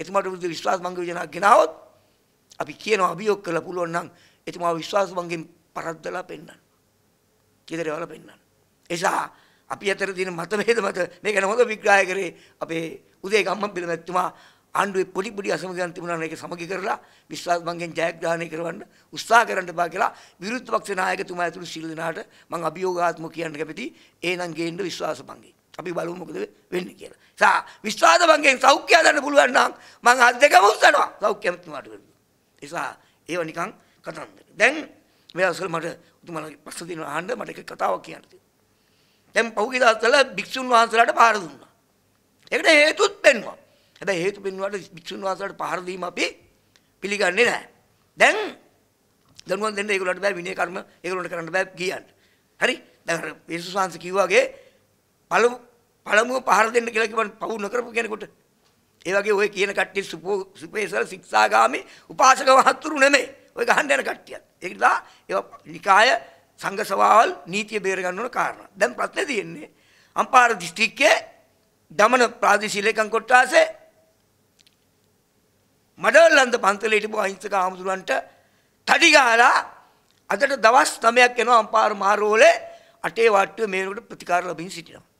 එතුමාට විරුද්ධ විශ්වාස භංග යෝජනාවක් ගෙනාවොත් අපි කියනවා අභියෝග කරලා පුළුවන් නම් එතුමා විශ්වාස භංගෙන් පරද්දලා පෙන්නන්න. කීදරේවල පෙන්නන්න. එසා අපි අතර තියෙන මතභේද මත මේක නමක විග්‍රහය කරේ අපේ උදේ ගම්මන් පිළිමැතුමා ආණ්ඩුවේ පොඩි පොඩි අසමගියන් තිබුණා නම් ඒක සමගි කරලා විශ්වාස භංගෙන් ජයග්‍රහණය කරවන්න උත්සාහ කරන්න බා කියලා විරුද්ධ පක්ෂ නායකතුමා ඇතුළු සිල් දෙනාට මම අභියෝගාත්මක කියන්න කැමති. එහෙනම් ගේන්න විශ්වාස භංගේ. අපි බලමු මොකද වෙන්නේ කියලා. සා විශ්වාස භංගයෙන් සෞඛ්‍ය හදන්න පුළුවන් නම් මං අත් දෙකම උස්සනවා සෞඛ්‍ය මතුමාට වෙන්නේ. ඒසා ඒව නිකන් කතන්දර. දැන් මේ අවසර මට උතුමාලගේ පස්ස දින අහන්න මට එක කතාවක් කියන්න තියෙනවා. දැන් පහුගිය දවස්වල භික්ෂුන් වහන්සේලාට පාර දුන්නා. ඒකට හේතුත් පෙන්වුවා. හැබැයි හේතු පෙන්වුවාට භික්ෂුන් වහන්සේලාට පාර දීම අපි පිළිගන්නේ නැහැ. දැන් දනුවන් දෙන්න ඒගොල්ලන්ට බෑ විනය කර්ම ඒගොල්ලන්ට කරන්න බෑ කියන්න. හරි? දැන් යේසුස් වහන්සේ කිව්වාගේ පළමු පළමුව පහර දෙන්න කියලා කිව්වන් පවු නොකරපු කෙනෙකුට. ඒ වගේ ඔය කියන කට්ටිය සුපෝ සුපේසල ශික්ෂාගාමි උපාසක වහතුරු නෙමෙයි. ඔය ගහන්න යන කට්ටියත්. ඒක නිසා ඒවා නිකාය සංඝ සභාවල් නීතිය බේර ගන්න ඕන කාරණා. දැන් ප්‍රශ්නේ තියෙන්නේ අම්පාර දිස්ත්‍රික්කයේ දමන ප්‍රාදේශීය ලේකම් කොට්ටාසේ මඩවල්ලන්ද පන්සලේ හිටපු අහිංසක ආමුදුරන්ට තඩි ගහලා අදට දවස් 9ක් යනවා අම්පාර මාරෝලේ අටේ වට්ටුවේ මේ වෙනකොට ප්‍රතිකාර ලැබින් සිටිනවා.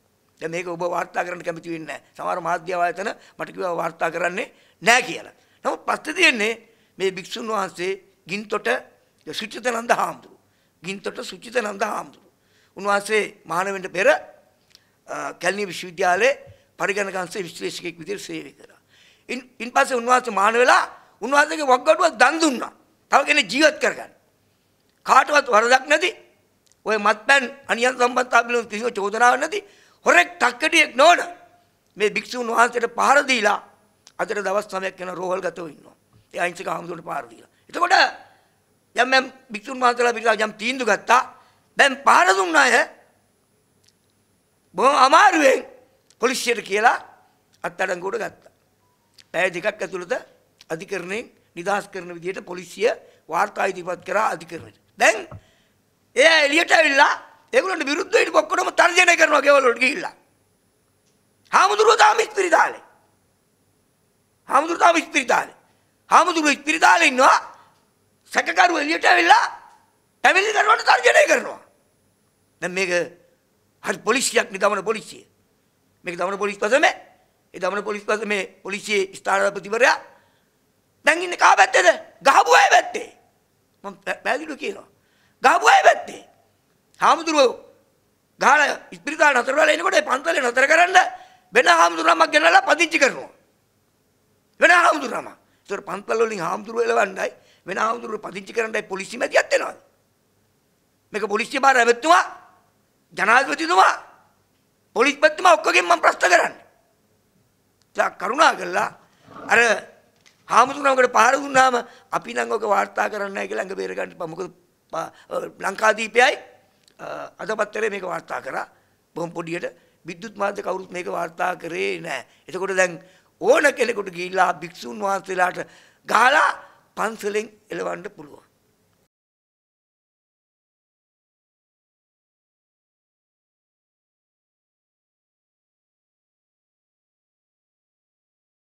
දැන් මේක ඔබ වාර්තා කරන්න කැමති වෙන්නේ නැහැ. සමහර මාධ්‍ය ආයතන මට කිව්වා වාර්තා කරන්නේ නැහැ කියලා. නමුත් පස්සේ තියෙන්නේ මේ භික්ෂුන් වහන්සේ ගින්තොට සුචිතනන්ද හාමුදුරු. ගින්තොට සුචිතනන්ද හාමුදුරු. උන්වහන්සේ මහාන වෙන්න පෙර කැලණිය විශ්වවිද්‍යාලයේ පරිගණක අංශයේ විශ්ලේෂකෙක් විදිහට සේවය කළා. ඉන් ඉන්පස්සේ උන්වහන්සේ මහාන වෙලා උන්වහන්සේගේ වග්ගඩුව දන් දුන්නා. තව කෙනෙක් ජීවත් කරගන්න. කාටවත් වරදක් නැති ඔය මත්පැන් අනියම් සම්බන්ධතාව පිළිබඳ කිසිම චෝදනාවක් නැති හොරෙක් තක්කඩියෙක් නෝන මේ භික්ෂුන් වහන්සේට පහර දීලා අදට දවස් 9ක් යන රෝහල් ගතව ඉන්නවා. ඒ අහිංසක හමුදුරට පහර දීලා. එතකොට යම් යම් භික්ෂුන් වහන්සේලා පිළිලා යම් තීන්දුව ගත්තා. දැන් පහර දුන්න අය බොහොම අමාරුවෙන් පොලිසියට කියලා අත්අඩංගුවට ගත්තා. පැය දෙකක් ඇතුළත අධිකරණයෙන් නිදහස් කරන විදිහට පොලිසිය වාර්තා ඉදිරිපත් කරා අධිකරණයට. දැන් එයා එළියට ඇවිල්ලා ඒගොල්ලන්ට විරුද්ධ වෙන්න ඔක්කොම තර්ජනය කරනවා ගෙවල් වලට ගිහිල්ලා. හාමුදුරුවෝ තාම ඉස්පිරිතාලේ. හාමුදුරුවෝ තාම ඉස්පිරිතාලේ. හාමුදුරුවෝ ඉස්පිරිතාලේ ඉන්නවා. සැකකරු එළියට ඇවිල්ලා පැමිණි කරුවන්ට තර්ජනය කරනවා. දැන් මේක හරි පොලිසියක් නිදමන පොලිසිය. මේක දමන පොලිස් පසමේ. ඒ දමන පොලිස් පසමේ පොලිසියේ ස්ථානාධිපතිවරයා දැන් ඉන්නේ කා පැත්තේද? ගහපු අය පැත්තේ. මම පැහැදිලිව කියනවා. ගහපු අය පැත්තේ. හාමුදුරුවෝ ගහලා ඉස්පිරිතාල නතර වෙලා එනකොට ඒ පන්සලේ නතර කරන්න වෙන හාමුදුරුවමක් ගෙනල්ලා පදිංචි කරනවා. වෙන හාමුදුරුවම. ඒතර පන්සල් වලින් හාමුදුරුවෝ එලවන්නයි වෙන හාමුදුරුවෝ පදිංචි කරන්නයි පොලිසිය මැදිහත් වෙනවා. මේක පොලිසිය බාර ඇමතුමා ජනාධිපතිතුමා පොලිස්පතිතුමා ඔක්කොගෙන් මම ප්‍රශ්න කරන්නේ. තා කරුණා කළා අර හාමුදුරුවන්කට පාර දුන්නාම අපි නම් ඔක වාර්තා කරන්නයි කියලා ළඟ බේර ගන්න එපා. මොකද ලංකාදීපයයි අද පත්තරේ මේක වාර්තා කරා බොහොම පොඩියට විද්‍යුත් මාධ්‍ය කවුරුත් මේක වාර්තා කරේ නැහැ. එතකොට දැන් ඕන කෙනෙකුට ගිහිල්ලා භික්ෂුන් වහන්සේලාට ගහලා පන්සලෙන් එලවන්න පුළුවන්.